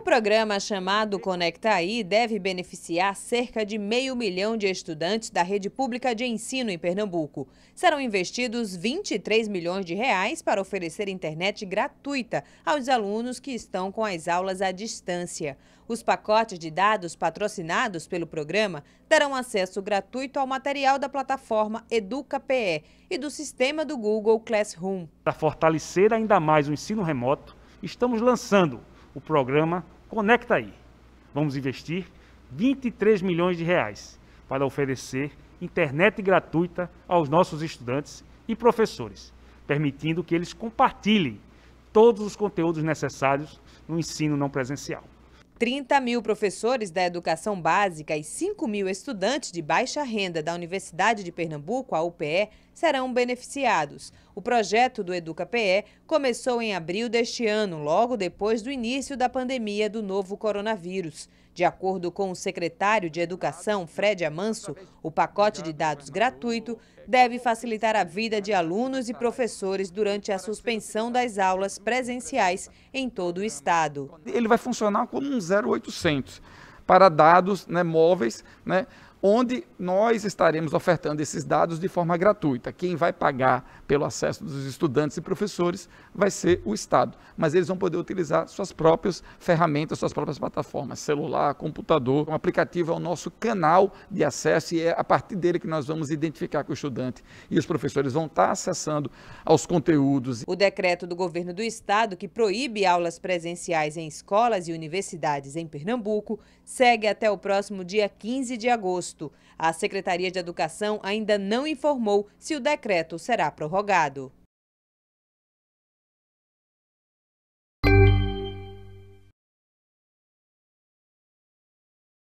O programa chamado Conectaí deve beneficiar cerca de meio milhão de estudantes da rede pública de ensino em Pernambuco. Serão investidos 23 milhões de reais para oferecer internet gratuita aos alunos que estão com as aulas à distância. Os pacotes de dados patrocinados pelo programa darão acesso gratuito ao material da plataforma EducaPE e do sistema do Google Classroom. Para fortalecer ainda mais o ensino remoto, estamos lançando o programa Conecta Aí. Vamos investir 23 milhões de reais para oferecer internet gratuita aos nossos estudantes e professores, permitindo que eles compartilhem todos os conteúdos necessários no ensino não presencial. 30 mil professores da educação básica e 5 mil estudantes de baixa renda da Universidade de Pernambuco, a UPE, serão beneficiados. O projeto do EducaPE começou em abril deste ano, logo depois do início da pandemia do novo coronavírus. De acordo com o secretário de Educação, Fred Amanso, o pacote de dados gratuito deve facilitar a vida de alunos e professores durante a suspensão das aulas presenciais em todo o estado. Ele vai funcionar como um 0800 para dados né, móveis, né, onde nós estaremos ofertando esses dados de forma gratuita. Quem vai pagar pelo acesso dos estudantes e professores vai ser o Estado, mas eles vão poder utilizar suas próprias ferramentas, suas próprias plataformas, celular, computador. O um aplicativo é o nosso canal de acesso e é a partir dele que nós vamos identificar que o estudante e os professores vão estar acessando aos conteúdos. O decreto do governo do Estado que proíbe aulas presenciais em escolas e universidades em Pernambuco segue até o próximo dia 15 de agosto agosto. A Secretaria de Educação ainda não informou se o decreto será prorrogado.